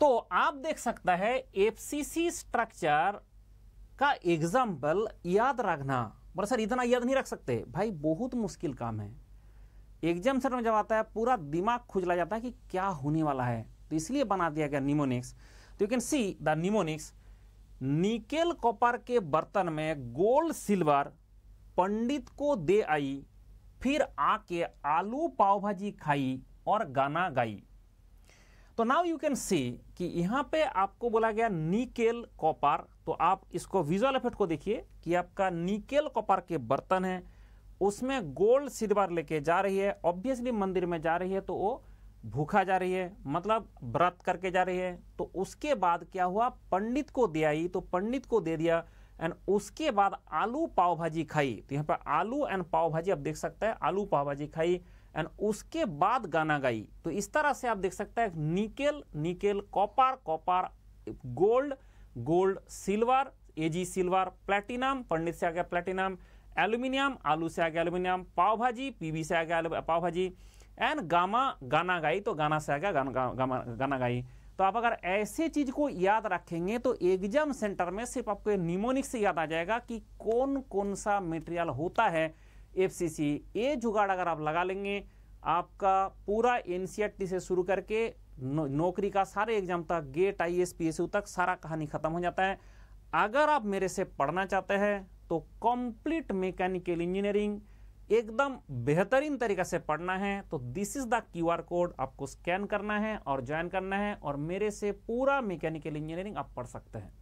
तो आप देख सकता है एफसीसी स्ट्रक्चर का एग्जाम्पल याद रखना बोला मतलब सर इतना याद नहीं रख सकते भाई बहुत मुश्किल काम है एग्जाम सर में जब आता है पूरा दिमाग खुजला जाता है कि क्या होने वाला है तो इसलिए बना दिया गया निमोनिक्स तो you can see the mnemonics nickel copper के बर्तन में गोल्ड सिल्वर पंडित को दे आई फिर आके आलू पाव भाजी खाई और गाना गाई तो नाउ यू कैन सी कि यहाँ पे आपको बोला गया निकेल कॉपर तो आप इसको विजुअल इफेक्ट को देखिए कि आपका निकेल कॉपर के बर्तन है उसमें गोल्ड सिल्वर लेके जा रही है ऑब्वियसली मंदिर में जा रही है तो वो भूखा जा रही है मतलब व्रत करके जा रही है तो उसके बाद क्या हुआ पंडित को दिया ही तो पंडित को दे दिया एंड उसके बाद आलू पाव भाजी खाई तो यहाँ पर आलू एंड पाव भाजी आप देख सकते हैं आलू पाव भाजी खाई एंड उसके बाद गाना गाई तो इस तरह से आप देख सकते हैं nickel nickel copper copper gold gold silver AG silver platinum पंडित से आ गया प्लेटिनम एल्यूमिनियम आलू से आ गया एल्यूमिनियम पाव भाजी पीवी से आ गया पाव भाजी एंड गामा गाना गाई तो गाना से आ गया गाना गाना गाई तो आप अगर ऐसे चीज को याद रखेंगे तो एग्जाम सेंटर में सिर्फ आपको निमोनिक से याद आ जाएगा कि कौन कौन सा मटेरियल होता है एफ ये जुगाड़ अगर आप लगा लेंगे आपका पूरा एन e से शुरू करके नो, नौकरी का सारे एग्जाम तक GATE I S P S U तक सारा कहानी खत्म हो जाता है अगर आप मेरे से पढ़ना चाहते हैं तो कंप्लीट मैकेनिकल इंजीनियरिंग एकदम बेहतरीन तरीके से पढ़ना है तो this is the QR code आपको स्कैन करना है और ज्वाइन करना है और मेरे से पूरा मैकेनिकल इंजीनियरिंग आप पढ़ सकते हैं